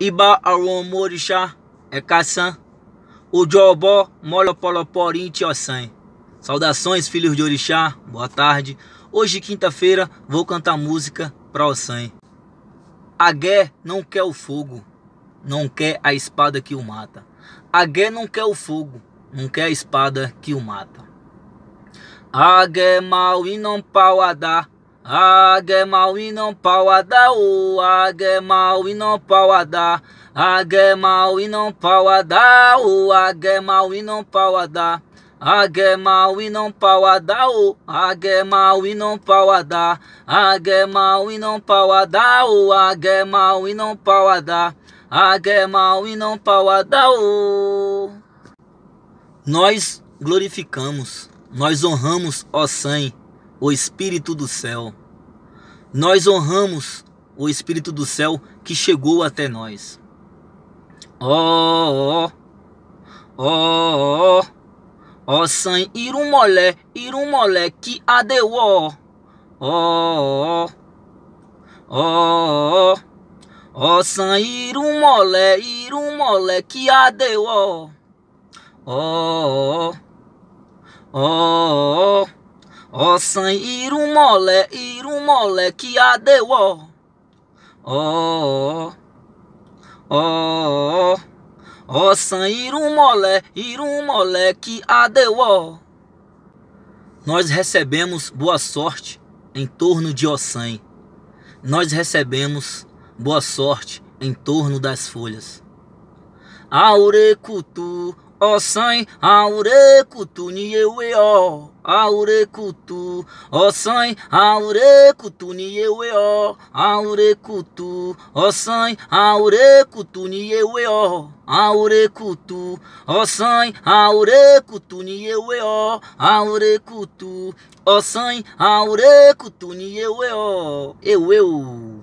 Iba àwọn ọmọ òrìṣà ẹ̀ka san, ojú ọbọ̀ mọ́lọpọlọpọ̀ rinte ọ̀sán. Saudações, filhos de orixá, boa tarde. Hoje, quinta-feira, vou cantar música para Ossan. A guerra não quer o fogo, não quer a espada que o mata. A guerra não quer o fogo, não quer a espada que o mata. A guerra mal e não pau a dar. Agemau e não pauada, o Agemau e não pauada, Agemau e não pauada, o Agemau e não pauada. Agemau e não pauada, o Agemau e não pauada, Agemau e não pauada, o Agemau e não pauada, Agemau e não pauada, o Nós glorificamos, nós honramos, ó sangue o Espírito do céu. Nós honramos o Espírito do céu que chegou até nós. Ó, ó, ó, ó, san irumolé, irumolé que adeuó. Ó, ó, ó, ó, san irumolé, irumolé que adeu. Ó, ó, ó, ó. Osan irun mole, irun mole ó, ó, ó, ó, oh. ir um mole, irun mole deu, ó. Nós recebemos boa sorte em torno de Ossan. Nós recebemos boa sorte em torno das folhas. Aurecutu, Osan, aurekutu ni ewe o, aurekutu. aure aurekutu ni ewe o, aurekutu. Osan, aurekutu ni ewe o, aurekutu. Osan, aurekutu ni ewe o, aurekutu. Osan, aurekutu ni ewe o, eu eu